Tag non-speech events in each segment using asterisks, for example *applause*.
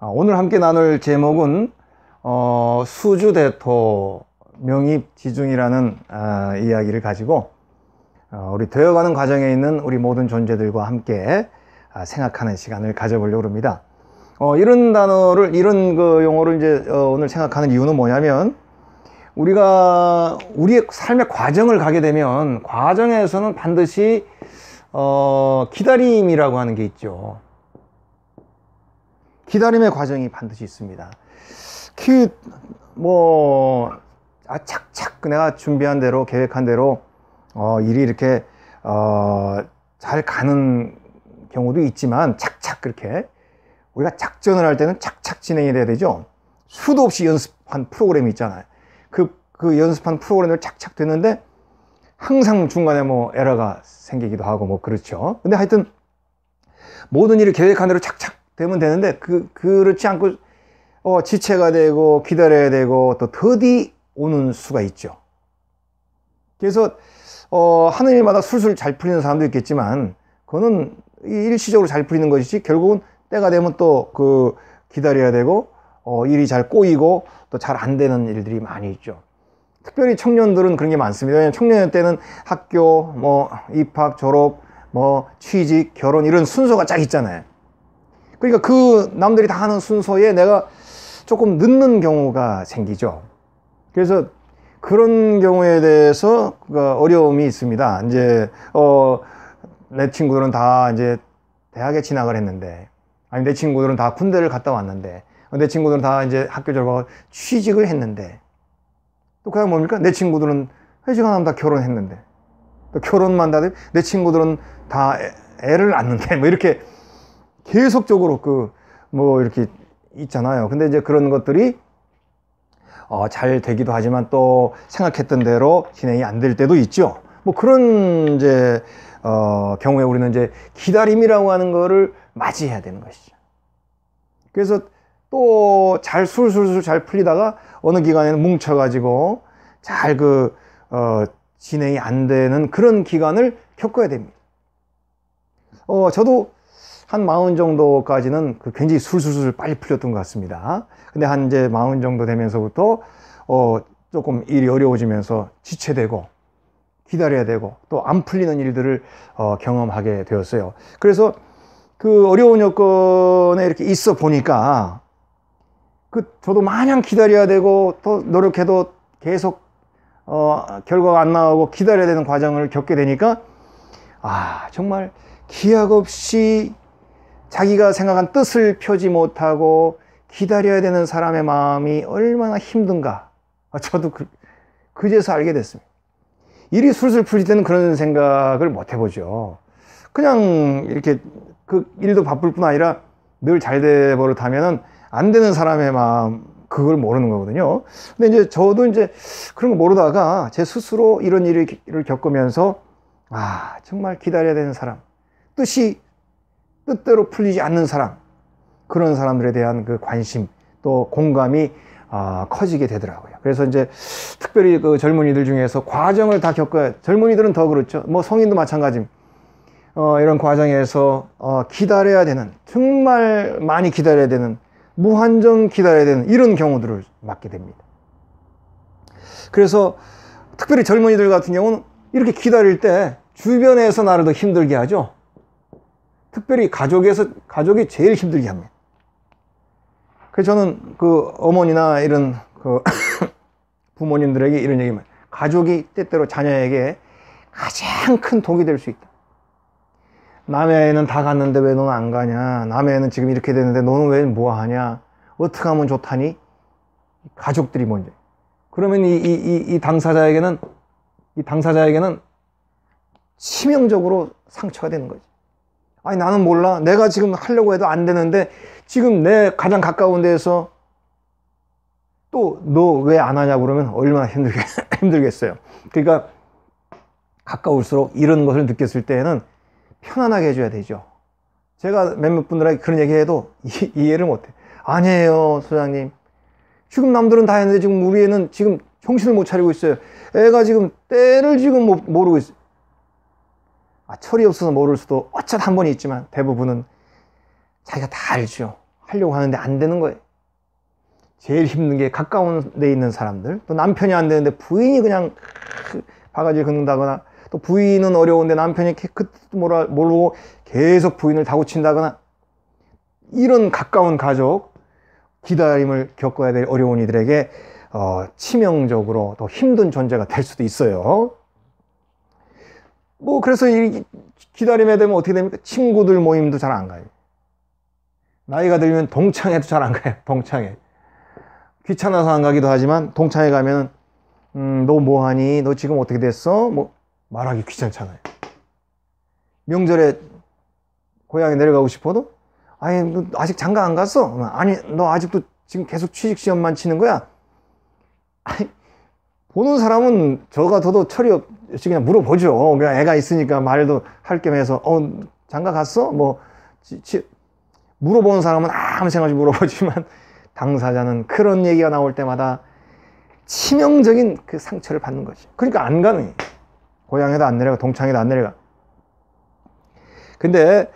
아, 오늘 함께 나눌 제목은 어, 수주대토 명입지중이라는 어, 아, 이야기를 가지고 어, 우리 되어가는 과정에 있는 우리 모든 존재들과 함께 아, 생각하는 시간을 가져보려고 합니다. 어, 이런 단어를 이런 그 용어를 이제 어, 오늘 생각하는 이유는 뭐냐면 우리가 우리의 삶의 과정을 가게 되면 과정에서는 반드시 어, 기다림이라고 하는 게 있죠. 기다림의 과정이 반드시 있습니다. 키, 뭐, 아, 착착 내가 준비한 대로, 계획한 대로, 어, 일이 이렇게, 어, 잘 가는 경우도 있지만, 착착 그렇게. 우리가 작전을 할 때는 착착 진행이 돼야 되죠. 수도 없이 연습한 프로그램이 있잖아요. 그, 그 연습한 프로그램을 착착 되는데, 항상 중간에 뭐 에러가 생기기도 하고, 뭐 그렇죠. 근데 하여튼, 모든 일을 계획한 대로 착착 되면 되는데 그 그렇지 않고 어, 지체가 되고 기다려야 되고 또 더디 오는 수가 있죠. 그래서 어, 하는 일마다 술술 잘 풀리는 사람도 있겠지만 그거는 일시적으로 잘 풀리는 것이지 결국은 때가 되면 또 그 기다려야 되고 어, 일이 잘 꼬이고 또 잘 안 되는 일들이 많이 있죠. 특별히 청년들은 그런 게 많습니다. 왜냐하면 청년 때는 학교, 뭐 입학, 졸업, 뭐 취직, 결혼 이런 순서가 쫙 있잖아요. 그러니까 그 남들이 다 하는 순서에 내가 조금 늦는 경우가 생기죠. 그래서 그런 경우에 대해서 어려움이 있습니다. 이제 어, 내 친구들은 다 이제 대학에 진학을 했는데 아니 내 친구들은 다 군대를 갔다 왔는데 내 친구들은 다 이제 학교 졸업하고 취직을 했는데 또 그냥 뭡니까? 내 친구들은 회식안 하면 다 결혼했는데 또 결혼만 다들 내 친구들은 다 애, 애를 낳는데 뭐 이렇게 계속적으로 그 뭐 이렇게 있잖아요. 근데 이제 그런 것들이 어, 잘 되기도 하지만 또 생각했던 대로 진행이 안 될 때도 있죠. 뭐 그런 이제 어, 경우에 우리는 이제 기다림이라고 하는 거를 맞이해야 되는 것이죠. 그래서 또 잘 술술술 잘 풀리다가 어느 기간에는 뭉쳐가지고 잘그 어, 진행이 안 되는 그런 기간을 겪어야 됩니다. 어, 저도 한 마흔 정도까지는 그 굉장히 술술술 빨리 풀렸던 것 같습니다. 근데 한 이제 마흔 정도 되면서부터 어 조금 일이 어려워지면서 지체되고 기다려야 되고 또 안 풀리는 일들을 어 경험하게 되었어요. 그래서 그 어려운 여건에 이렇게 있어 보니까 그 저도 마냥 기다려야 되고 또 노력해도 계속 어 결과가 안 나오고 기다려야 되는 과정을 겪게 되니까 아 정말 기약 없이 자기가 생각한 뜻을 펴지 못하고 기다려야 되는 사람의 마음이 얼마나 힘든가. 아, 저도 그, 그제서 알게 됐습니다. 일이 술술 풀릴 때는 그런 생각을 못 해보죠. 그냥 이렇게 그 일도 바쁠 뿐 아니라 늘 잘 돼 버릇하면은 안 되는 사람의 마음 그걸 모르는 거거든요. 근데 이제 저도 이제 그런 거 모르다가 제 스스로 이런 일을 겪으면서 아 정말 기다려야 되는 사람 뜻이 뜻대로 풀리지 않는 사람, 그런 사람들에 대한 그 관심, 또 공감이 아, 커지게 되더라고요. 그래서 이제 특별히 그 젊은이들 중에서 과정을 다 겪어야, 젊은이들은 더 그렇죠. 뭐 성인도 마찬가지. 어, 이런 과정에서 어, 기다려야 되는, 정말 많이 기다려야 되는, 무한정 기다려야 되는 이런 경우들을 맞게 됩니다. 그래서 특별히 젊은이들 같은 경우는 이렇게 기다릴 때 주변에서 나를 더 힘들게 하죠. 특별히 가족에서 가족이 제일 힘들게 합니다. 그래서 저는 그 어머니나 이런 그 *coughs* 부모님들에게 이런 얘기만 가족이 때때로 자녀에게 가장 큰 독이 될 수 있다. 남의 애는 다 갔는데 왜 너는 안 가냐? 남의 애는 지금 이렇게 되는데 너는 왜 뭐 하냐? 어떻게 하면 좋다니? 가족들이 먼저. 그러면 이, 이, 이, 이 당사자에게는, 이 당사자에게는 치명적으로 상처가 되는 거지. 아니 나는 몰라. 내가 지금 하려고 해도 안 되는데 지금 내 가장 가까운 데에서 또 너 왜 안 하냐 그러면 얼마나 힘들겠, *laughs* 힘들겠어요. 그러니까 가까울수록 이런 것을 느꼈을 때에는 편안하게 해줘야 되죠. 제가 몇몇 분들에게 그런 얘기해도 이, 이해를 못해. 아니에요, 소장님. 지금 남들은 다 했는데 지금 우리 애는 지금 정신을 못 차리고 있어요. 애가 지금 때를 지금 모르고 있어요. 아, 철이 없어서 모를 수도 어쩌다 한 번이 있지만 대부분은 자기가 다 알죠. 하려고 하는데 안 되는 거예요. 제일 힘든 게 가까운 데 있는 사람들, 또 남편이 안 되는데 부인이 그냥 그 바가지 를 긁는다거나, 또 부인은 어려운데 남편이 깨끗 몰라, 그 모르고 계속 부인을 다고친다거나, 이런 가까운 가족, 기다림을 겪어야 될 어려운 이들에게 어, 치명적으로 더 힘든 존재가 될 수도 있어요. 뭐 그래서 기다림에 되면 어떻게 됩니까? 친구들 모임도 잘 안 가요. 나이가 들면 동창회도 잘 안 가요. 동창회. 귀찮아서 안 가기도 하지만 동창회 가면 음, 너 뭐하니? 너 지금 어떻게 됐어? 뭐 말하기 귀찮잖아요. 명절에 고향에 내려가고 싶어도 아니 너 아직 장가 안 갔어? 아니 너 아직도 지금 계속 취직 시험만 치는 거야? 아니 보는 사람은 저같더도 철이 없이 그냥 물어보죠. 어, 그냥 애가 있으니까 말도 할 겸 해서, 어, 장가 갔어? 뭐, 지, 지, 물어보는 사람은 아무 생각 없이 물어보지만, *laughs* 당사자는 그런 얘기가 나올 때마다 치명적인 그 상처를 받는 거지. 그러니까 안 가능해. 고향에도 안 내려가, 동창에도 안 내려가. 근데,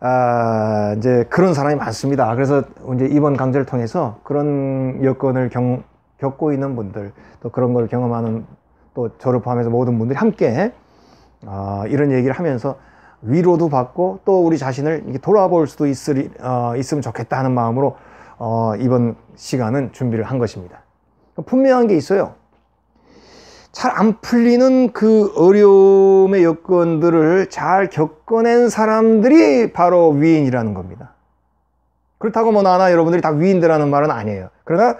아, 이제 그런 사람이 많습니다. 그래서 이제 이번 강좌를 통해서 그런 여건을 경, 겪고 있는 분들 또 그런 걸 경험하는 또 저를 포함해서 모든 분들이 함께 어, 이런 얘기를 하면서 위로도 받고 또 우리 자신을 돌아볼 수도 있으리, 어, 있으면 좋겠다 하는 마음으로 어, 이번 시간은 준비를 한 것입니다. 분명한 게 있어요. 잘 안 풀리는 그 어려움의 여건들을 잘 겪어낸 사람들이 바로 위인이라는 겁니다. 그렇다고 뭐 나나 여러분들이 다 위인들하는 말은 아니에요. 그러나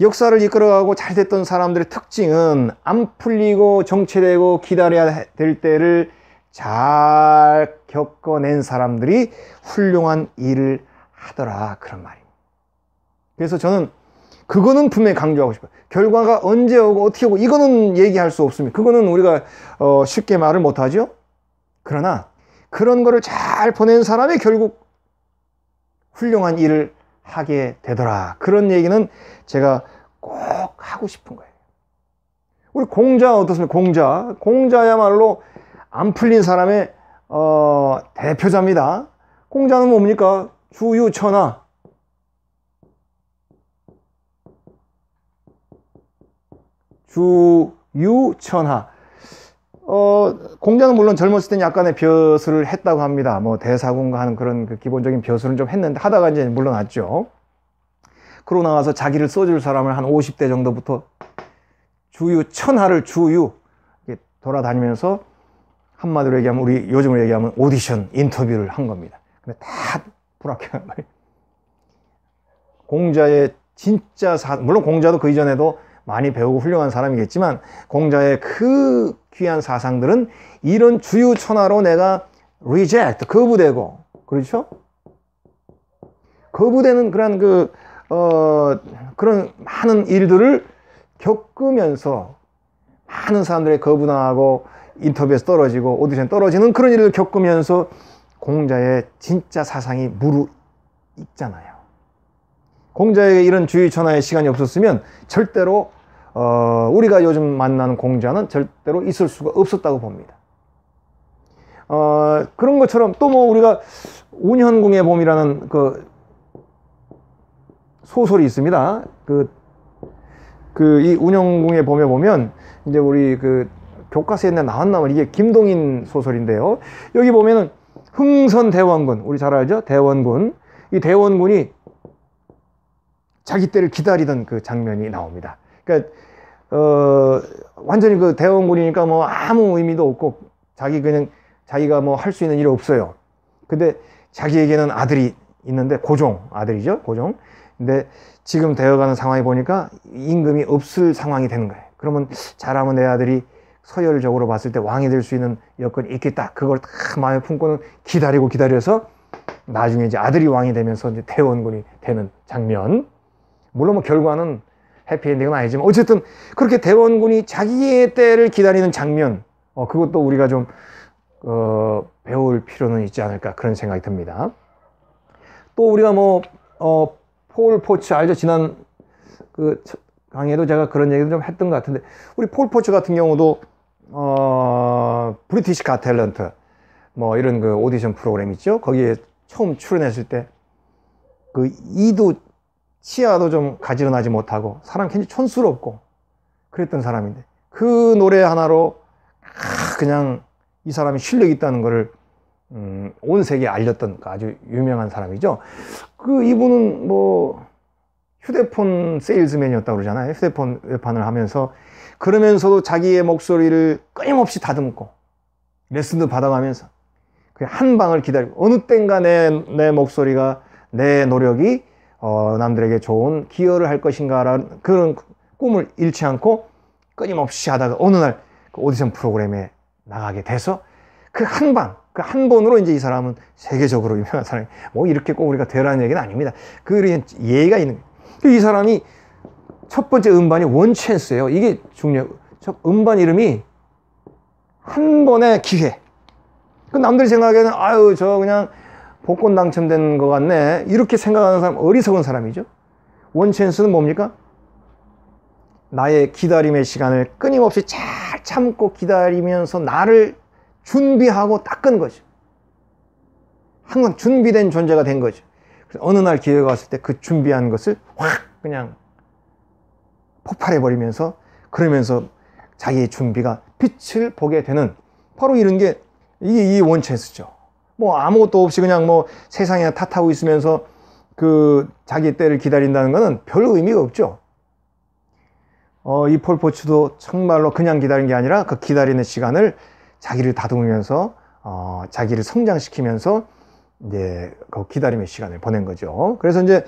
역사를 이끌어가고 잘 됐던 사람들의 특징은 안 풀리고 정체되고 기다려야 될 때를 잘 겪어낸 사람들이 훌륭한 일을 하더라 그런 말입니다. 그래서 저는 그거는 분명히 강조하고 싶어요. 결과가 언제 오고 어떻게 오고 이거는 얘기할 수 없습니다. 그거는 우리가 어 쉽게 말을 못하죠. 그러나 그런 거를 잘 보낸 사람이 결국 훌륭한 일을 하게 되더라. 그런 얘기는 제가 꼭 하고 싶은 거예요. 우리 공자 어떻습니까? 공자. 공자야말로 안 풀린 사람의 어, 대표자입니다. 공자는 뭡니까? 주유천하. 주유천하. 어, 공자는 물론 젊었을 땐 약간의 벼슬을 했다고 합니다. 뭐 대사군과 하는 그런 그 기본적인 벼슬은 좀 했는데 하다가 이제 물러났죠. 그러고 나와서 자기를 써줄 사람을 한 50대 정도부터 주유, 천하를 주유 돌아다니면서 한마디로 얘기하면 우리 요즘으로 얘기하면 오디션 인터뷰를 한 겁니다. 근데 다 불합격한 거예요. 공자의 진짜 사, 물론 공자도 그 이전에도 많이 배우고 훌륭한 사람이겠지만 공자의 그 귀한 사상들은 이런 주유천하로 내가 reject 거부되고 그렇죠? 거부되는 그런 그 어, 그런 많은 일들을 겪으면서 많은 사람들의 거부당하고 인터뷰에서 떨어지고 오디션 떨어지는 그런 일을 겪으면서 공자의 진짜 사상이 무르익잖아요. 공자에게 이런 주의 전화의 시간이 없었으면 절대로 어, 우리가 요즘 만나는 공자는 절대로 있을 수가 없었다고 봅니다. 어, 그런 것처럼 또 뭐 우리가 운현궁의 봄이라는 그 소설이 있습니다. 그, 그, 이 운현궁의 봄에 보면 이제 우리 그 교과서에 나왔나면 이게 김동인 소설인데요. 여기 보면은 흥선 대원군, 우리 잘 알죠? 대원군. 이 대원군이 자기 때를 기다리던 그 장면이 나옵니다. 그러니까 어 완전히 그 대원군이니까 뭐 아무 의미도 없고 자기 그냥 자기가 뭐 할 수 있는 일이 없어요. 근데 자기에게는 아들이 있는데 고종 아들이죠 고종. 근데 지금 되어가는 상황이 보니까 임금이 없을 상황이 되는 거예요. 그러면 잘하면 내 아들이 서열적으로 봤을 때 왕이 될 수 있는 여건이 있겠다. 그걸 다 마음에 품고는 기다리고 기다려서 나중에 이제 아들이 왕이 되면서 이제 태원군이 되는 장면. 물론 뭐 결과는 해피엔딩은 아니지만 어쨌든 그렇게 대원군이 자기의 때를 기다리는 장면 어, 그것도 우리가 좀 어, 배울 필요는 있지 않을까 그런 생각이 듭니다. 또 우리가 뭐 어, 폴 포츠 알죠? 지난 그 강의에도 제가 그런 얘기를 좀 했던 것 같은데 우리 폴 포츠 같은 경우도 어, 브리티시 가 탤런트 뭐 이런 그 오디션 프로그램 있죠? 거기에 처음 출연했을 때그이도 치아도 좀 가지런하지 못하고 사람 굉장히 촌스럽고 그랬던 사람인데 그 노래 하나로 아, 그냥 이 사람이 실력 있다는 것을 음, 온 세계에 알렸던 그 아주 유명한 사람이죠. 그 이분은 뭐 휴대폰 세일즈맨이었다고 그러잖아요. 휴대폰 외판을 하면서 그러면서도 자기의 목소리를 끊임없이 다듬고 레슨도 받아가면서 그 한 방을 기다리고 어느 땐가 내, 내 목소리가 내 노력이 어, 남들에게 좋은 기여를 할 것인가라는 그런 꿈을 잃지 않고 끊임없이 하다가 어느 날그 오디션 프로그램에 나가게 돼서 그 한 방, 그 한 번으로 이제 이 사람은 세계적으로 유명한 사람이 뭐 이렇게 꼭 우리가 되라는 얘기는 아닙니다. 그런 예의가 있는 거예요. 그 이 사람이 첫 번째 음반이 원챈스예요. 이게 중요. 첫 음반 이름이 한 번의 기회. 그 남들 생각에는 아유 저 그냥 복권 당첨된 것 같네. 이렇게 생각하는 사람 어리석은 사람이죠. 원첸스는 뭡니까? 나의 기다림의 시간을 끊임없이 잘 참고 기다리면서 나를 준비하고 닦은 거죠. 항상 준비된 존재가 된 거죠. 그래서 어느 날 기회가 왔을 때 그 준비한 것을 확 그냥 폭발해 버리면서 그러면서 자기의 준비가 빛을 보게 되는 바로 이런 게 이게 이 원체스죠. 뭐 아무것도 없이 그냥 뭐세상에 탓하고 있으면서 그 자기 때를 기다린다는 것은 별 의미가 없죠. 어, 이 폴포츠도 정말로 그냥 기다린 게 아니라 그 기다리는 시간을 자기를 다듬으면서 어, 자기를 성장시키면서 이제 그 기다림의 시간을 보낸 거죠. 그래서 이제,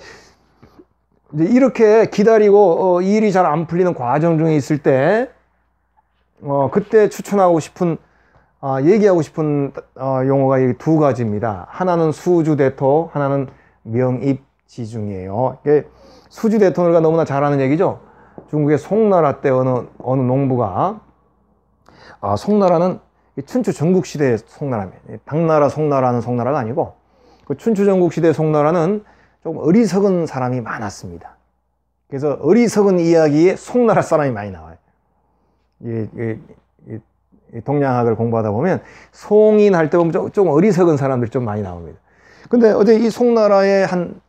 이제 이렇게 기다리고 어, 일이 잘 안 풀리는 과정 중에 있을 때 어, 그때 추천하고 싶은 어, 얘기하고 싶은 어, 용어가 두 가지입니다. 하나는 수주대토, 하나는 명입지중이에요. 이게 수주대토 우리가 너무나 잘 아는 얘기죠. 중국의 송나라 때 어느 어느 농부가 아, 송나라는 춘추 전국 시대의 송나라입니다. 당나라 송나라는 송나라가 아니고 그 춘추 전국 시대 송나라는 조금 어리석은 사람이 많았습니다. 그래서 어리석은 이야기에 송나라 사람이 많이 나와요. 예, 예, 동양학을 공부하다 보면 송인 할 때 보면 좀 어리석은 사람들이 좀 많이 나옵니다. 근데 어제 이 송나라의 한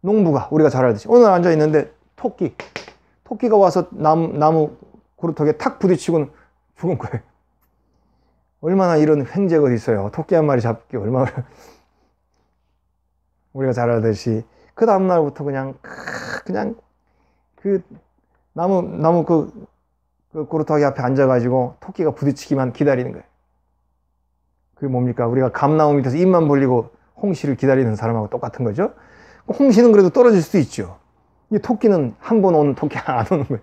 농부가 우리가 잘 알듯이 오늘 앉아 있는데 토끼 토끼가 와서 나무, 나무 구루턱에 탁 부딪히고는 죽은 거예요. 얼마나 이런 횡재가 있어요. 토끼 한 마리 잡기 얼마나 *laughs* 우리가 잘 알듯이 그 다음날부터 그냥 그냥 그 나무 나무 그그 고루타기 앞에 앉아가지고 토끼가 부딪히기만 기다리는 거예요. 그게 뭡니까? 우리가 감나무 밑에서 입만 벌리고 홍시를 기다리는 사람하고 똑같은 거죠. 홍시는 그래도 떨어질 수도 있죠. 이 토끼는 한 번 오는 토끼 안 오는 거예요.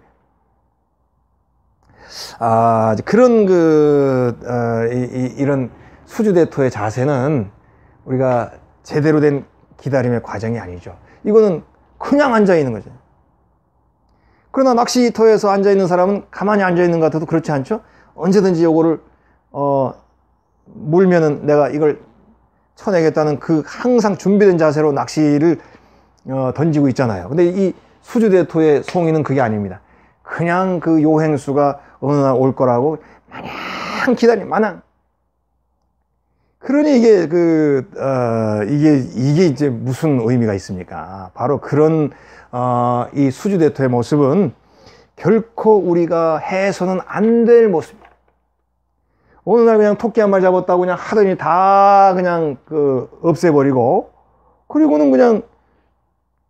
아, 그런 그, 어, 이, 이런 수주대토의 자세는 우리가 제대로 된 기다림의 과정이 아니죠. 이거는 그냥 앉아 있는 거죠. 그러나 낚시터에서 앉아 있는 사람은 가만히 앉아 있는 것 같아도 그렇지 않죠? 언제든지 요거를 어 물면은 내가 이걸 쳐내겠다는 그 항상 준비된 자세로 낚시를 어 던지고 있잖아요. 근데 이 수주대토의 송이는 그게 아닙니다. 그냥 그 요행수가 어느 날 올 거라고 마냥 기다리 마냥 그러니 이게 그 어, 이게 이게 이제 무슨 의미가 있습니까? 바로 그런 어, 이 수주 대토의 모습은 결코 우리가 해서는 안 될 모습입니다. 어느 날 그냥 토끼 한 마리 잡았다고 그냥 하더니 다 그냥 그 없애버리고 그리고는 그냥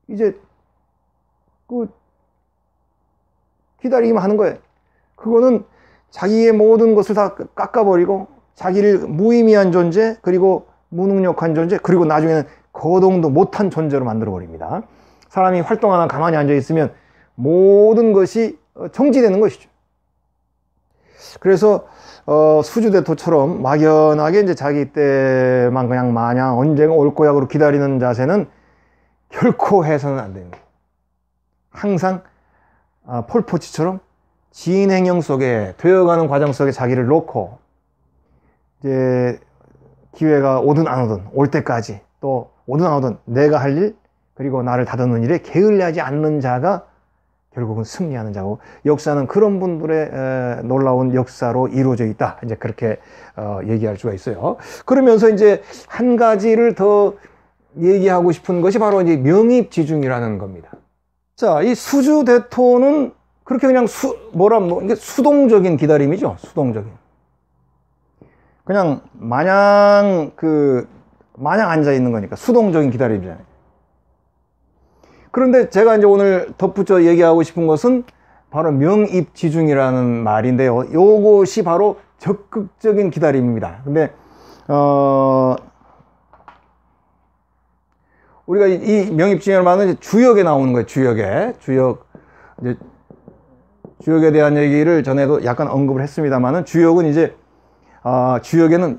이제 그 기다리기만 하는 거예요. 그거는 자기의 모든 것을 다 깎아버리고 자기를 무의미한 존재 그리고 무능력한 존재 그리고 나중에는 거동도 못한 존재로 만들어 버립니다. 사람이 활동하나 가만히 앉아 있으면 모든 것이 어, 정지되는 것이죠. 그래서 어, 수주대토처럼 막연하게 이제 자기 때만 그냥 마냥 언젠가 올 거야 그러 기다리는 자세는 결코 해서는 안 됩니다. 항상 아, 폴포치처럼 진행형 속에 되어가는 과정 속에 자기를 놓고 이제 기회가 오든 안 오든 올 때까지 또 오든 안 오든 내가 할일 그리고 나를 다듬는 일에 게을리하지 않는 자가 결국은 승리하는 자고 역사는 그런 분들의 놀라운 역사로 이루어져 있다. 이제 그렇게 어, 얘기할 수가 있어요. 그러면서 이제 한 가지를 더 얘기하고 싶은 것이 바로 이제 명입지중이라는 겁니다. 자, 이 수주 대토는 그렇게 그냥 수 뭐라 뭐 이게 수동적인 기다림이죠. 수동적인. 그냥 마냥 그 마냥 앉아 있는 거니까 수동적인 기다림이잖아요. 그런데 제가 이제 오늘 덧붙여 얘기하고 싶은 것은 바로 명입지중이라는 말인데요. 요것이 바로 적극적인 기다림입니다. 근데 어 우리가 이 명입지중이라는 말은 주역에 나오는 거예요. 주역에 주역 이제 주역에 대한 얘기를 전에도 약간 언급을 했습니다만은 주역은 이제 어, 주역에는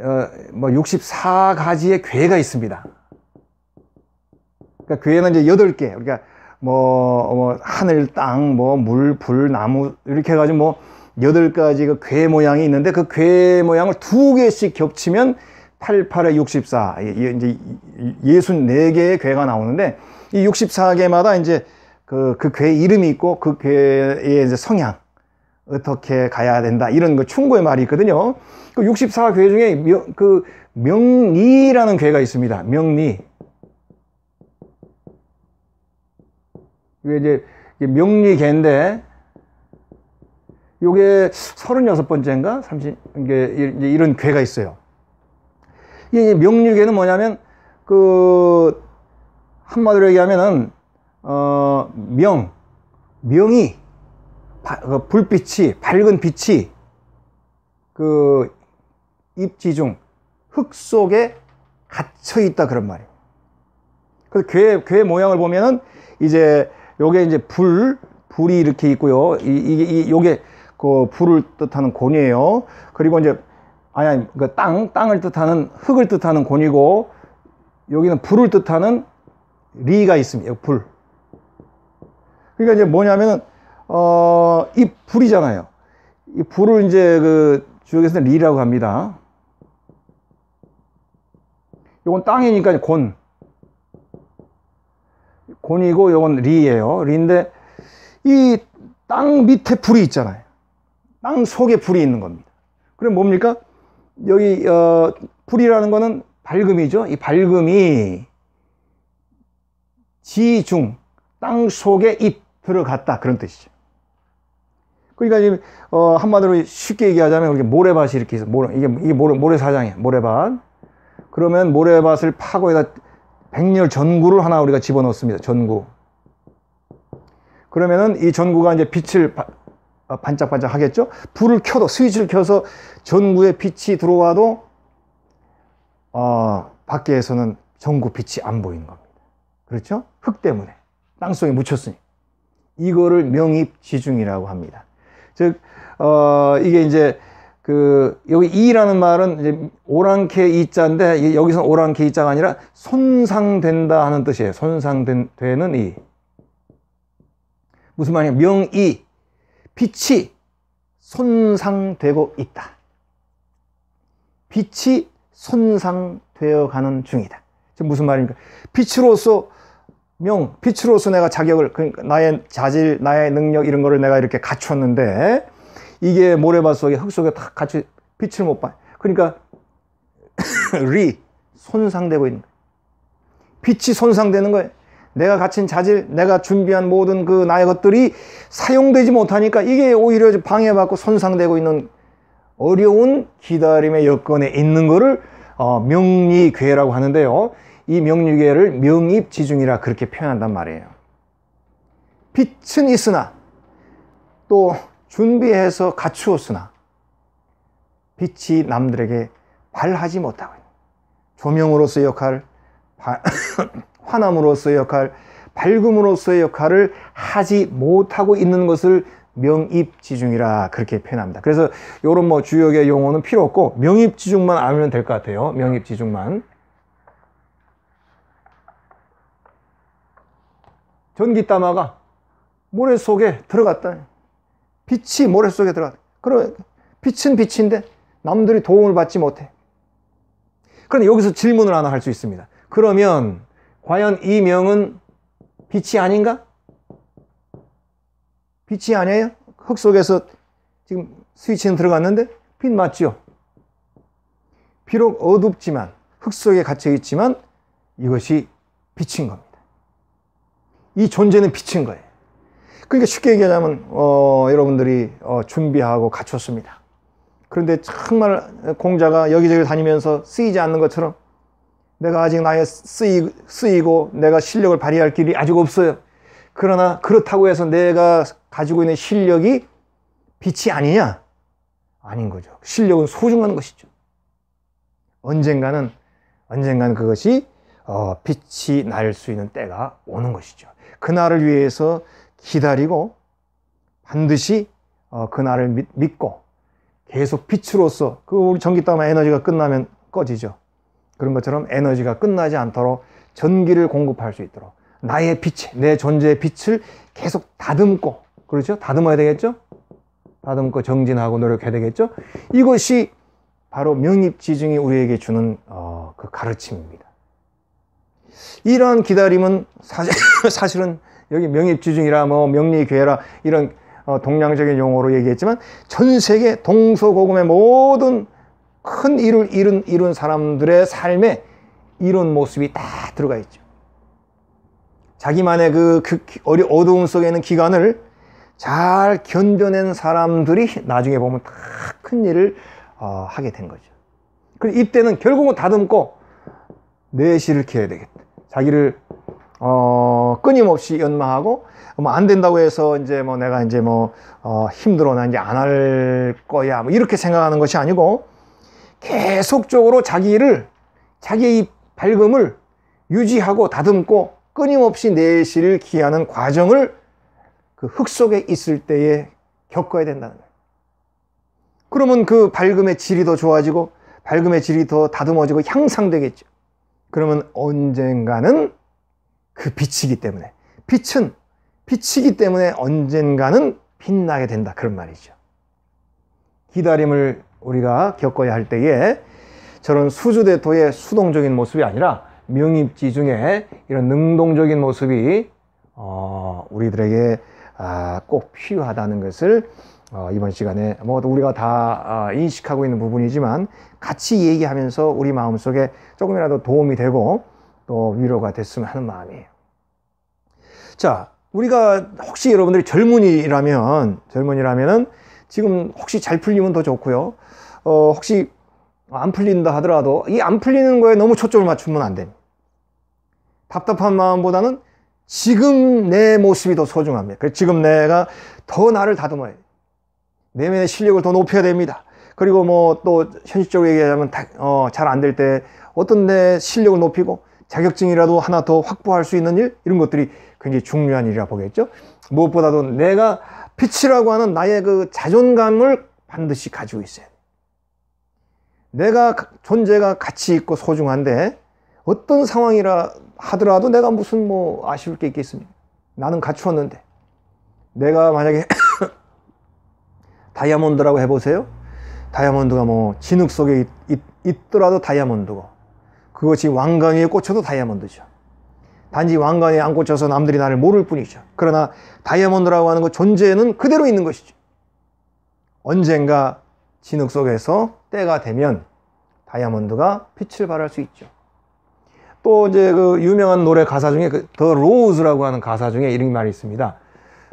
어, 뭐 64가지의 괴가 있습니다. 그러니까 교회는 이제 여덟 개 그러니까 뭐, 뭐 하늘, 땅, 뭐 물, 불, 나무 이렇게 해가지고 뭐 여덟 가지 그 괴 모양이 있는데 그 괴 모양을 두 개씩 겹치면 88에 64, 이제 예6네개의 괴가 나오는데 이 64개마다 이제 그, 그 괴 이름이 있고 그 괴의 이제 성향, 어떻게 가야 된다. 이런 그 충고의 말이 있거든요. 그 64괴 중에 명, 그 명리라는 괴가 있습니다. 명리. 이게 이제 명리계인데 요게 36번째인가? 30, 이게 이런 괴가 있어요. 이명리계는 뭐냐면, 그, 한마디로 얘기하면은, 어, 명, 명이, 바, 그 불빛이, 밝은 빛이, 그, 입지 중, 흙 속에 갇혀 있다 그런 말이에요. 그래서 괴, 괴 모양을 보면은, 이제, 요게 이제 불, 불이 이렇게 있고요. 이, 이게, 이, 요게 그 불을 뜻하는 곤이에요. 그리고 이제, 아니, 아니, 그 땅, 땅을 뜻하는 흙을 뜻하는 곤이고, 여기는 불을 뜻하는 리가 있습니다. 불. 그러니까 이제 뭐냐면은, 어, 이 불이잖아요. 이 불을 이제 그 주역에서는 리라고 합니다. 이건 땅이니까 곤. 곤이고 요건 리예요. 리인데 이 땅 밑에 불이 있잖아요. 땅 속에 불이 있는 겁니다. 그럼 뭡니까? 여기 어, 불이라는 거는 밝음이죠. 이 밝음이 지중 땅 속에 입 들어갔다 그런 뜻이죠. 그러니까 이제 어, 한마디로 쉽게 얘기하자면 이렇게 모래밭이 이렇게 있어. 모래 이게 이게 모래 모래사장이야. 모래밭. 그러면 모래밭을 파고 여기다 백렬 전구를 하나 우리가 집어넣습니다. 전구. 그러면은 이 전구가 이제 빛을 바, 어, 반짝반짝 하겠죠? 불을 켜도, 스위치를 켜서 전구에 빛이 들어와도, 어, 밖에서는 전구 빛이 안 보이는 겁니다. 그렇죠? 흙 때문에. 땅속에 묻혔으니. 이거를 명입지중이라고 합니다. 즉, 어, 이게 이제 그 여기 이라는 말은 이제 오랑캐 이자인데 여기서 오랑캐 이자가 아니라 손상된다 하는 뜻이에요. 손상되는 이. 무슨 말이냐? 명이 빛이 손상되고 있다. 빛이 손상되어 가는 중이다. 지금 무슨 말입니까? 빛으로서 명, 빛으로서 내가 자격을 그러니까 나의 자질, 나의 능력 이런 거를 내가 이렇게 갖췄는데 이게 모래밭 속에 흙 속에 다 같이 빛을 못봐 그러니까 *coughs* 리 손상되고 있는 빛이 손상되는 거예요. 내가 갖춘 자질, 내가 준비한 모든 그 나의 것들이 사용되지 못하니까 이게 오히려 방해받고 손상되고 있는 어려운 기다림의 여건에 있는 거를 어, 명리괴라고 하는데요. 이 명리괴를 명입지중이라 그렇게 표현한단 말이에요. 빛은 있으나 또 준비해서 갖추었으나 빛이 남들에게 발하지 못하고 있는 조명으로서의 역할, 바, *coughs* 환함으로서의 역할, 밝음으로서의 역할을 하지 못하고 있는 것을 명입지중이라 그렇게 표현합니다. 그래서 이런 뭐 주역의 용어는 필요 없고 명입지중만 알면 될 것 같아요. 명입지중만. 전기따마가 모래 속에 들어갔다. 빛이 모래 속에 들어가. 그러 빛은 빛인데 남들이 도움을 받지 못해. 그런데 여기서 질문을 하나 할 수 있습니다. 그러면 과연 이 명은 빛이 아닌가? 빛이 아니에요? 흙 속에서 지금 스위치는 들어갔는데 빛 맞죠? 비록 어둡지만 흙 속에 갇혀 있지만 이것이 빛인 겁니다. 이 존재는 빛인 거예요. 그러니까 쉽게 얘기하자면 어, 여러분들이 어, 준비하고 갖췄습니다. 그런데 정말 공자가 여기저기 다니면서 쓰이지 않는 것처럼 내가 아직 나의 쓰이, 쓰이고 내가 실력을 발휘할 길이 아직 없어요. 그러나 그렇다고 해서 내가 가지고 있는 실력이 빛이 아니냐? 아닌 거죠. 실력은 소중한 것이죠. 언젠가는 언젠가는 그것이 어, 빛이 날 수 있는 때가 오는 것이죠. 그날을 위해서 기다리고 반드시 어, 그날을 믿고 계속 빛으로서 그 우리 전기 따마 에너지가 끝나면 꺼지죠. 그런 것처럼 에너지가 끝나지 않도록 전기를 공급할 수 있도록 나의 빛, 내 존재의 빛을 계속 다듬고 그렇죠? 다듬어야 되겠죠? 다듬고 정진하고 노력해야 되겠죠? 이것이 바로 명립지중이 우리에게 주는 어, 그 가르침입니다. 이러한 기다림은 사실, *laughs* 사실은 여기 명입지중이라 뭐 명리교회라 이런 어, 동양적인 용어로 얘기했지만 전 세계 동서고금의 모든 큰 일을 이룬, 이룬 사람들의 삶에 이런 모습이 다 들어가 있죠. 자기만의 그, 그 어려, 어두움 속에 있는 기간을 잘 견뎌낸 사람들이 나중에 보면 다 큰 일을 어, 하게 된 거죠. 그리고 이때는 결국은 다듬고 내실을 키워야 되겠다. 자기를 어, 끊임없이 연마하고 뭐안 된다고 해서 이제 뭐 내가 이제 뭐 어, 힘들어 나 이제 안 할 거야 뭐 이렇게 생각하는 것이 아니고 계속적으로 자기를 자기의 이 밝음을 유지하고 다듬고 끊임없이 내실을 기하는 과정을 그 흙 속에 있을 때에 겪어야 된다는 거예요. 그러면 그 밝음의 질이 더 좋아지고 밝음의 질이 더 다듬어지고 향상되겠죠. 그러면 언젠가는 그 빛이기 때문에 빛은 빛이기 때문에 언젠가는 빛나게 된다 그런 말이죠. 기다림을 우리가 겪어야 할 때에 저런 수주대토의 수동적인 모습이 아니라 명입지 중에 이런 능동적인 모습이 어, 우리들에게 아, 꼭 필요하다는 것을 어, 이번 시간에 뭐 우리가 다 아, 인식하고 있는 부분이지만 같이 얘기하면서 우리 마음속에 조금이라도 도움이 되고 어, 위로가 됐으면 하는 마음이에요. 자, 우리가 혹시 여러분들이 젊은이라면, 젊은이라면은 지금 혹시 잘 풀리면 더 좋고요. 어, 혹시 안 풀린다 하더라도 이 안 풀리는 거에 너무 초점을 맞추면 안 됩니다. 답답한 마음보다는 지금 내 모습이 더 소중합니다. 그래서 지금 내가 더 나를 다듬어야 돼 내면의 실력을 더 높여야 됩니다. 그리고 뭐 또 현실적으로 얘기하자면 어, 잘 안 될 때 어떤 내 실력을 높이고 자격증이라도 하나 더 확보할 수 있는 일 이런 것들이 굉장히 중요한 일이라 보겠죠. 무엇보다도 내가 피치라고 하는 나의 그 자존감을 반드시 가지고 있어야 돼. 내가 존재가 가치 있고 소중한데 어떤 상황이라 하더라도 내가 무슨 뭐 아쉬울 게 있겠습니까? 나는 갖추었는데 내가 만약에 *coughs* 다이아몬드라고 해보세요. 다이아몬드가 뭐 진흙 속에 있, 있 더라도 다이아몬드고 그것이 왕관에 꽂혀도 다이아몬드죠. 단지 왕관에 안 꽂혀서 남들이 나를 모를 뿐이죠. 그러나 다이아몬드라고 하는 것 그 존재는 그대로 있는 것이죠. 언젠가 진흙 속에서 때가 되면 다이아몬드가 빛을 발할 수 있죠. 또 이제 그 유명한 노래 가사 중에 그 The 라고 하는 가사 중에 이런 말이 있습니다.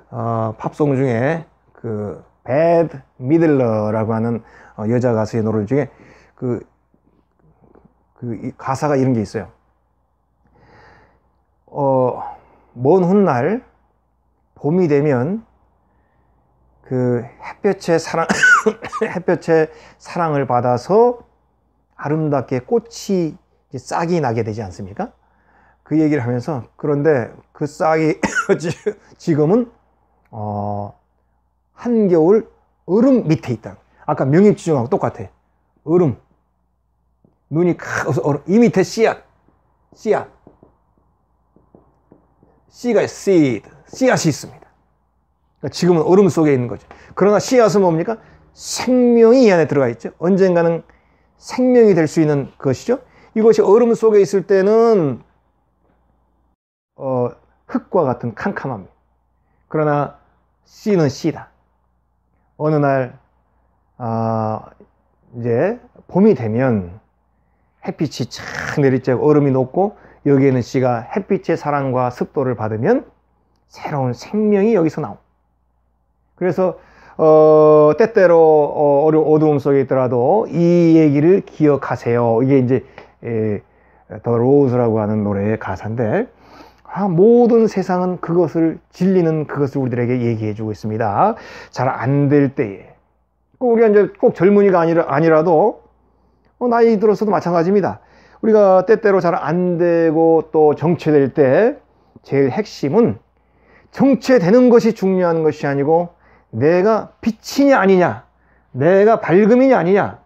어, 팝송 중에 그 Bad m i 라고 하는 어, 여자 가수의 노래 중에 그그 가사가 이런 게 있어요. 어, 먼 훗날 봄이 되면 그 햇볕의 사랑 *coughs* 햇볕의 사랑을 받아서 아름답게 꽃이 싹이 나게 되지 않습니까? 그 얘기를 하면서 그런데 그 싹이 *coughs* 지금은 어, 한겨울 얼음 밑에 있다. 아까 명입지정하고 똑같아. 얼음 눈이 커서 얼어. 이 밑에 씨앗. 씨앗. 씨가 seed. 씨앗이 있습니다. 그러니까 지금은 얼음 속에 있는 거죠. 그러나 씨앗은 뭡니까? 생명이 이 안에 들어가 있죠. 언젠가는 생명이 될 수 있는 것이죠. 이것이 얼음 속에 있을 때는 어, 흙과 같은 캄캄합니다. 그러나 씨는 씨다. 어느 날 아, 이제 봄이 되면 햇빛이 착 내리쬐고 얼음이 녹고 여기에는 씨가 햇빛의 사랑과 습도를 받으면 새로운 생명이 여기서 나옵니다 그래서 어, 때때로 어, 어두움 속에 있더라도 이 얘기를 기억하세요. 이게 이제 에, 예, 더 로즈라고 우 하는 노래의 가사인데 아, 모든 세상은 그것을 진리는 그것을 우리들에게 얘기해주고 있습니다. 잘 안 될 때에 꼭 우리가 이제 꼭 젊은이가 아니라, 아니라도 어, 나이 들어서도 마찬가지입니다. 우리가 때때로 잘 안 되고 또 정체될 때 제일 핵심은 정체되는 것이 중요한 것이 아니고 내가 빛이냐 아니냐, 내가 밝음이냐 아니냐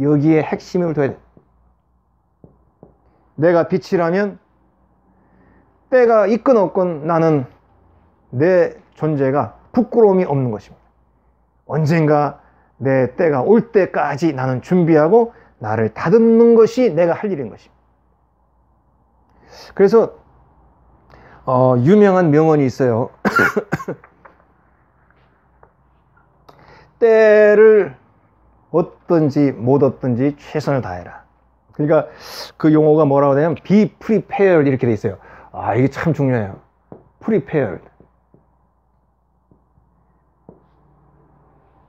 여기에 핵심을 둬야 돼. 내가 빛이라면 때가 있건 없건 나는 내 존재가 부끄러움이 없는 것입니다. 언젠가 내 때가 올 때까지 나는 준비하고 나를 다듬는 것이 내가 할 일인 것입니다. 그래서 어, 유명한 명언이 있어요. *coughs* 때를 얻든지 못 얻든지 최선을 다해라. 그러니까 그 용어가 뭐라고 하냐면 be prepared 이렇게 돼 있어요. 아 이게 참 중요해요. prepared.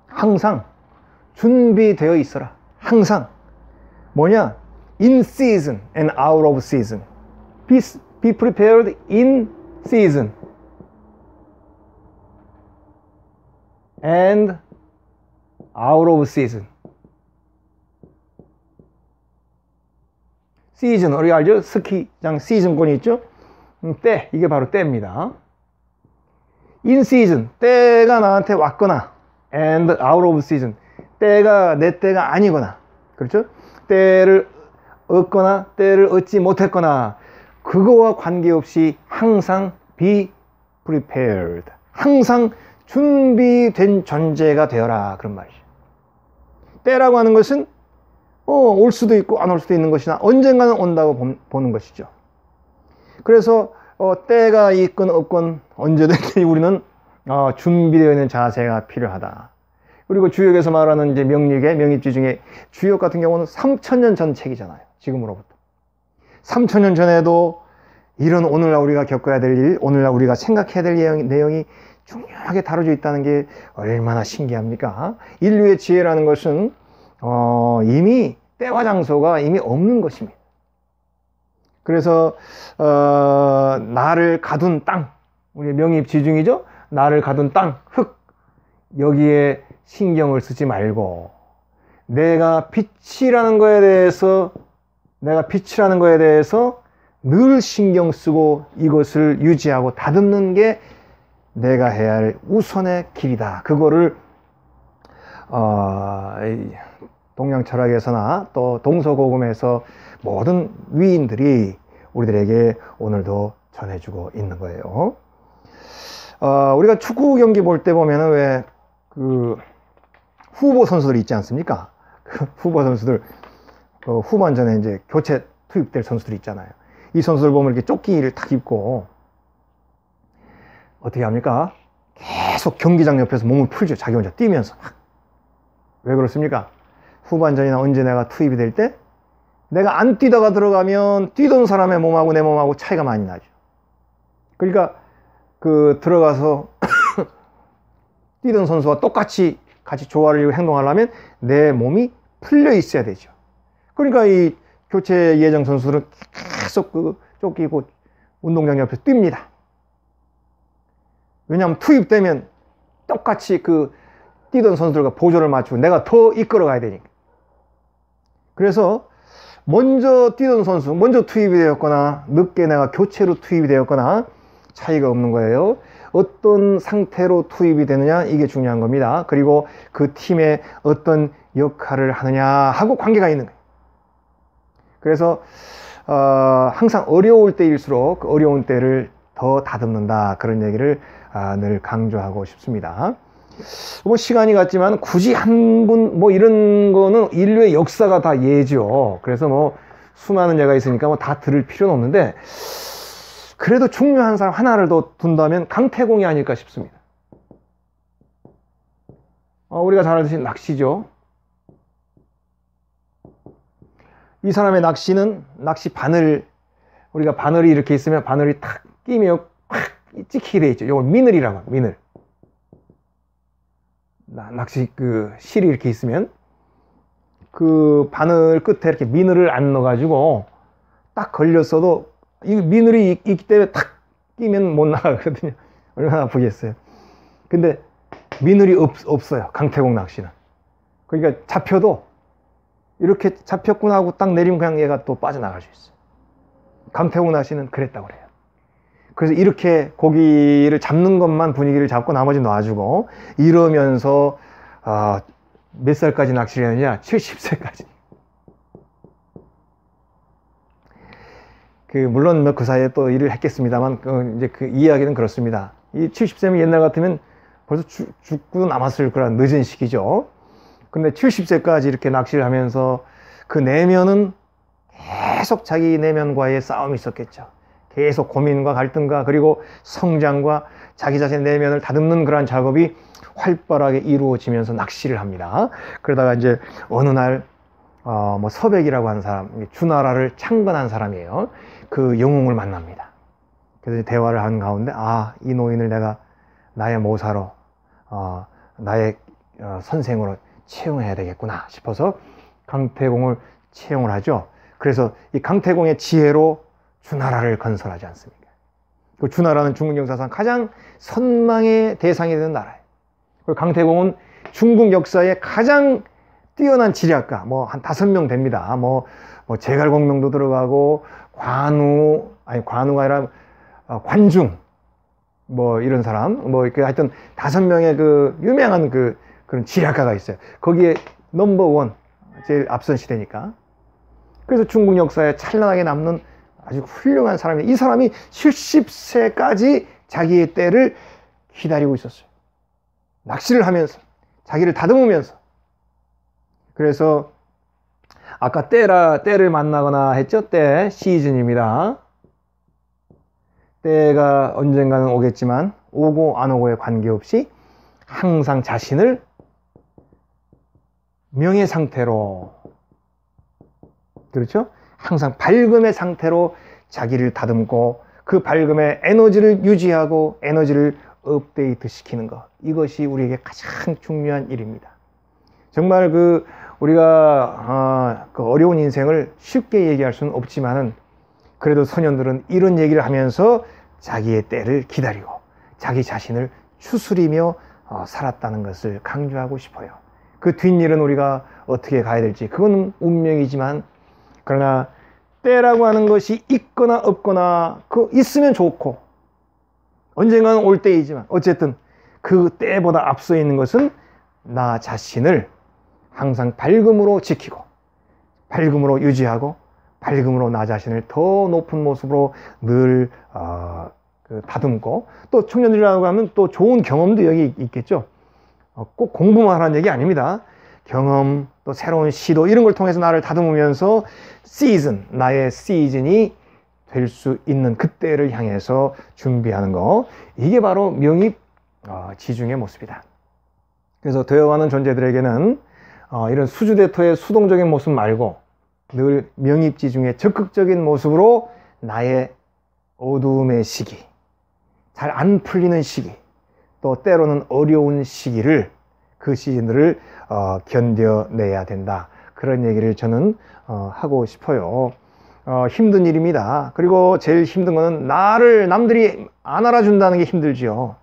항상 준비되어 있어라. 항상 뭐냐? In season and out of season. Be, be prepared in season. and out of season. season, 우리 알죠? 스키장 시즌권이 있죠? 음, 때 이게 바로 때입니다. In season 때가 나한테 왔거나 and out of season 때가 내 때가 아니거나 그렇죠? 때를 얻거나 때를 얻지 못했거나 그거와 관계없이 항상 be prepared. 항상 준비된 존재가 되어라. 그런 말이죠. 때라고 하는 것은 어, 올 수도 있고 안 올 수도 있는 것이나 언젠가는 온다고 보는 것이죠. 그래서 어, 때가 있건 없건 언제든지 우리는 어, 준비되어 있는 자세가 필요하다. 그리고 주역에서 말하는 이제 명리계, 명입지 중에 주역 같은 경우는 3천년 전 책이잖아요. 지금으로부터. 3천년 전에도 이런 오늘날 우리가 겪어야 될 일, 오늘날 우리가 생각해야 될 내용이, 내용이 중요하게 다뤄져 있다는 게 얼마나 신기합니까? 인류의 지혜라는 것은 어, 이미 때와 장소가 이미 없는 것입니다. 그래서 어, 나를 가둔 땅, 우리 명입 지중이죠. 나를 가둔 땅, 흙 여기에 신경을 쓰지 말고 내가 빛이라는 거에 대해서 내가 빛이라는 거에 대해서 늘 신경 쓰고 이것을 유지하고 다듬는 게 내가 해야 할 우선의 길이다. 그거를 어, 동양 철학에서나 또 동서고금에서 모든 위인들이 우리들에게 오늘도 전해주고 있는 거예요. 어, 우리가 축구 경기 볼 때 보면은 왜그 후보 선수들 있지 않습니까? 그 후보 선수들 어, 후반전에 이제 교체 투입될 선수들 있잖아요. 이 선수들 보면 이렇게 조끼를 탁 입고 어떻게 합니까? 계속 경기장 옆에서 몸을 풀죠. 자기 혼자 뛰면서 막. 왜 그렇습니까? 후반전이나 언제 내가 투입이 될 때 내가 안 뛰다가 들어가면 뛰던 사람의 몸하고 내 몸하고 차이가 많이 나죠. 그러니까 그 들어가서 *coughs* 뛰던 선수와 똑같이 같이 조화를 이루고 행동하려면 내 몸이 풀려 있어야 되죠. 그러니까 이 교체 예정 선수는 계속 그 쫓기고 운동장 옆에서 뜁니다. 왜냐하면 투입되면 똑같이 그 뛰던 선수들과 보조를 맞추고 내가 더 이끌어 가야 되니까. 그래서 먼저 뛰던 선수, 먼저 투입이 되었거나 늦게 내가 교체로 투입이 되었거나 차이가 없는 거예요. 어떤 상태로 투입이 되느냐 이게 중요한 겁니다. 그리고 그 팀에 어떤 역할을 하느냐 하고 관계가 있는 거예요. 그래서 어, 항상 어려울 때일수록 그 어려운 때를 더 다듬는다 그런 얘기를 아, 늘 강조하고 싶습니다. 뭐 시간이 갔지만 굳이 한 분 뭐 이런 거는 인류의 역사가 다 예죠. 그래서 뭐 수많은 예가 있으니까 뭐 다 들을 필요는 없는데 그래도 중요한 사람 하나를 더 둔다면 강태공이 아닐까 싶습니다. 어, 우리가 잘 알듯이 낚시죠. 이 사람의 낚시는 낚시 바늘 우리가 바늘이 이렇게 있으면 바늘이 탁 끼며 확 찍히게 돼 있죠. 이걸 미늘이라고 합니다. 미늘. 낚시 그 실이 이렇게 있으면 그 바늘 끝에 이렇게 미늘을 안 넣어가지고 딱 걸렸어도 이 미늘이 있기 때문에 탁 끼면 못 나가거든요. *laughs* 얼마나 아프겠어요. 근데 미늘이 없, 없어요. 강태공 낚시는. 그러니까 잡혀도 이렇게 잡혔구나 하고 딱 내리면 그냥 얘가 또 빠져나갈 수 있어요. 강태공 낚시는 그랬다고 그래요. 그래서 이렇게 고기를 잡는 것만 분위기를 잡고 나머지 놔주고 이러면서 아, 몇 살까지 낚시를 했느냐? 70세까지. 그 물론 뭐그 사이에 또 일을 했겠습니다만 그 이제 그 이야기는 그렇습니다. 이 70세면 옛날 같으면 벌써 죽, 죽고 남았을 그런 늦은 시기죠. 근데 70세까지 이렇게 낚시를 하면서 그 내면은 계속 자기 내면과의 싸움이 있었겠죠. 계속 고민과 갈등과 그리고 성장과 자기 자신의 내면을 다듬는 그러한 작업이 활발하게 이루어지면서 낚시를 합니다. 그러다가 이제 어느 날, 어, 뭐 서백이라고 하는 사람, 주나라를 창건한 사람이에요. 그 영웅을 만납니다. 그래서 대화를 한 가운데 아 이 노인을 내가 나의 모사로 어, 나의 어, 선생으로 채용해야 되겠구나 싶어서 강태공을 채용을 하죠. 그래서 이 강태공의 지혜로 주나라를 건설하지 않습니까? 그 주나라는 중국 역사상 가장 선망의 대상이 되는 나라예요. 그리고 강태공은 중국 역사에 가장 뛰어난 지리학가뭐 한 다섯 명 됩니다. 뭐, 뭐 제갈공명도 들어가고, 관우, 아니, 관우가 아니라 어, 관중, 뭐 이런 사람, 뭐 이렇게 하여튼 다섯 명의 그 유명한 그 그런 지략가가 있어요. 거기에 넘버원, 제일 앞선 시대니까. 그래서 중국 역사에 찬란하게 남는 아주 훌륭한 사람이 이 사람이 70세까지 자기의 때를 기다리고 있었어요. 낚시를 하면서, 자기를 다듬으면서. 그래서 아까 때라 때를 만나거나 했죠. 때 시즌입니다. 때가 언젠가는 오겠지만 오고 안 오고에 관계없이 항상 자신을 명의 상태로 그렇죠? 항상 밝음의 상태로 자기를 다듬고 그 밝음의 에너지를 유지하고 에너지를 업데이트 시키는 것 이것이 우리에게 가장 중요한 일입니다. 정말 그 우리가 아, 그 어려운 인생을 쉽게 얘기할 수는 없지만은 그래도 소년들은 이런 얘기를 하면서 자기의 때를 기다리고 자기 자신을 추스리며 어, 살았다는 것을 강조하고 싶어요. 그 뒷일은 우리가 어떻게 가야 될지 그건 운명이지만 그러나 때라고 하는 것이 있거나 없거나 그 있으면 좋고 언젠가는 올 때이지만 어쨌든 그 때보다 앞서 있는 것은 나 자신을 항상 밝음으로 지키고 밝음으로 유지하고 밝음으로 나 자신을 더 높은 모습으로 늘 어, 그 다듬고 또 청년들이라고 하면 또 좋은 경험도 여기 있겠죠. 어, 꼭 공부만 하라는 얘기 아닙니다. 경험 또 새로운 시도 이런 걸 통해서 나를 다듬으면서 시즌 나의 시즌이 될 수 있는 그때를 향해서 준비하는 거 이게 바로 명입 어, 지중의 모습이다. 그래서 되어가는 존재들에게는 어, 이런 수주대토의 수동적인 모습 말고 늘 명입지 중에 적극적인 모습으로 나의 어두움의 시기, 잘 안 풀리는 시기, 또 때로는 어려운 시기를 그 시즌들을 어, 견뎌내야 된다. 그런 얘기를 저는 어, 하고 싶어요. 어, 힘든 일입니다. 그리고 제일 힘든 거는 나를 남들이 안 알아준다는 게 힘들지요.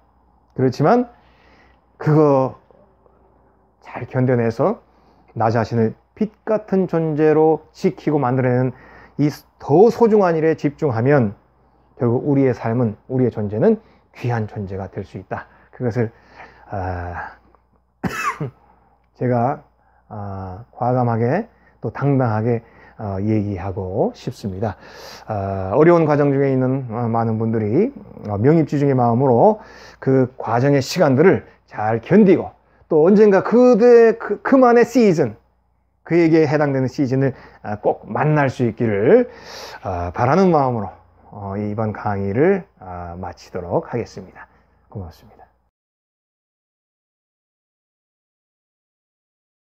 그렇지만 그거 잘 견뎌내서 나 자신을 빛 같은 존재로 지키고 만들어내는 이 더 소중한 일에 집중하면 결국 우리의 삶은 우리의 존재는 귀한 존재가 될 수 있다. 그것을 아, *coughs* 제가 아, 과감하게 또 당당하게 어, 얘기하고 싶습니다. 아, 어, 려운 과정 중에 있는 어, 많은 분들이 어, 명입지중의 마음으로 그 과정의 시간들을 잘 견디고 또 언젠가 그대 그, 그만의 시즌 그에게 해당되는 시즌을 아, 꼭 만날 수 있기를 아, 바라는 마음으로 어, 이번 강의를 아, 마치도록 하겠습니다. 고맙습니다.